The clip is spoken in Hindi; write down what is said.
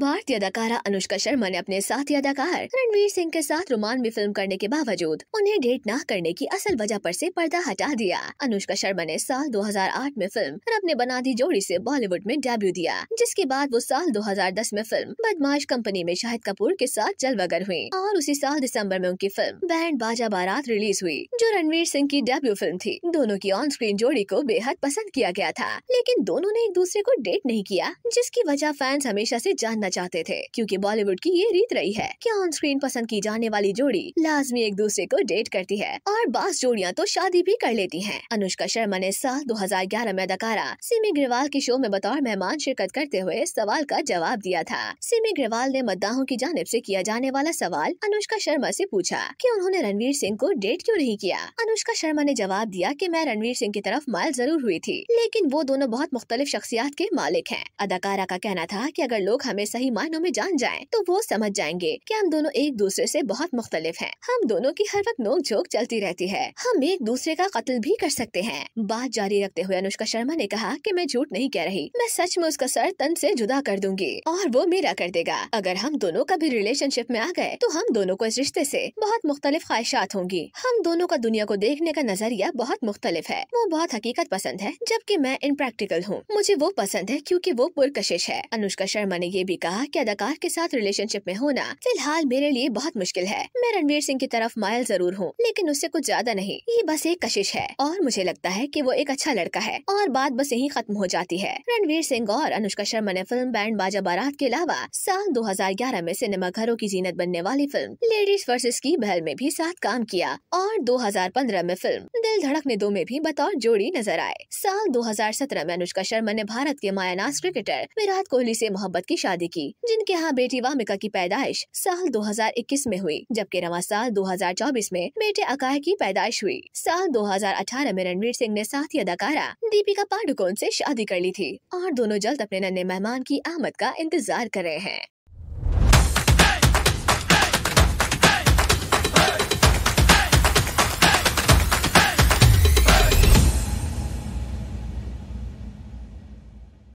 भारतीय अदाकारा अनुष्का शर्मा ने अपने साथी अदाकार रणवीर सिंह के साथ रोमान में फिल्म करने के बावजूद उन्हें डेट न करने की असल वजह पर से पर्दा हटा दिया अनुष्का शर्मा ने साल 2008 में फिल्म रब ने बना दी जोड़ी से बॉलीवुड में डेब्यू दिया जिसके बाद वो साल 2010 में फिल्म बदमाश कंपनी में शाहिद कपूर के साथ जलवागर हुई और उसी साल दिसम्बर में उनकी फिल्म बैंड बाजा बारात रिलीज हुई जो रणवीर सिंह की डेब्यू फिल्म थी दोनों की ऑन स्क्रीन जोड़ी को बेहद पसंद किया गया था लेकिन दोनों ने एक दूसरे को डेट नहीं किया जिसकी वजह फैंस हमेशा ऐसी जानना करना चाहते थे क्योंकि बॉलीवुड की ये रीत रही है कि ऑन स्क्रीन पसंद की जाने वाली जोड़ी लाजमी एक दूसरे को डेट करती है और बास जोड़ियाँ तो शादी भी कर लेती है अनुष्का शर्मा ने साल 2011 में अदाकारा सिमी ग्रेवाल के शो में बतौर मेहमान शिरकत करते हुए सवाल का जवाब दिया था सिमी ग्रेवाल ने मद्दाहों की जानब ऐसी किया जाने वाला सवाल अनुष्का शर्मा ऐसी पूछा की उन्होंने रणवीर सिंह को डेट क्यूँ नहीं किया अनुष्का शर्मा ने जवाब दिया की मैं रणवीर सिंह की तरफ माइल जरूर हुई थी लेकिन वो दोनों बहुत मुख्तलिफ शख्सियात के मालिक है अदाकारा का कहना था की अगर लोग हमें सही मायनों में जान जाए तो वो समझ जाएंगे की हम दोनों एक दूसरे ऐसी बहुत मुख्तलिफ है हम दोनों की हर वक्त नोक झोंक चलती रहती है हम एक दूसरे का कत्ल भी कर सकते हैं बात जारी रखते हुए अनुष्का शर्मा ने कहा की मैं झूठ नहीं कह रही मैं सच में उसका सर तन ऐसी जुदा कर दूंगी और वो मेरा कर देगा अगर हम दोनों कभी रिलेशनशिप में आ गए तो हम दोनों को इस रिश्ते से बहुत मुख्तलिफ ख्वाहिशात होंगी हम दोनों का दुनिया को देखने का नजरिया बहुत मुख्तलिफ है वो बहुत हकीकत पसंद है जबकि मैं प्रैक्टिकल हूँ मुझे वो पसंद है क्यूँकी वो पुरकशिश है अनुष्का शर्मा ने ये भी कहा कि अदाकार के साथ रिलेशनशिप में होना फिलहाल मेरे लिए बहुत मुश्किल है मैं रणवीर सिंह की तरफ मायल जरूर हूँ लेकिन उससे कुछ ज्यादा नहीं ये बस एक कशिश है और मुझे लगता है की वो एक अच्छा लड़का है और बात बस यही खत्म हो जाती है रणवीर सिंह और अनुष्का शर्मा ने फिल्म बैंड बाजा बारात के अलावा साल ग्यारह में सिनेमा घरों की जीनत बनने वाली फिल्म लेडीज वर्सेस की बहल में भी साथ काम किया और पंद्रह में फिल्म दिल धड़कने दो में भी बतौर जोड़ी नजर आए साल 2017 में अनुष्का शर्मा ने भारत के मायानास क्रिकेटर विराट कोहली से मोहब्बत की शादी की जिनके यहाँ बेटी वामिका की पैदाइश साल 2021 में हुई जबकि रवा साल 2024 में बेटे अकाय की पैदाइश हुई साल 2018 में रणवीर सिंह ने साथी अदाकारा दीपिका पाडुकोन से शादी कर ली थी और दोनों जल्द अपने नन्हे मेहमान की आमद का इंतजार कर रहे हैं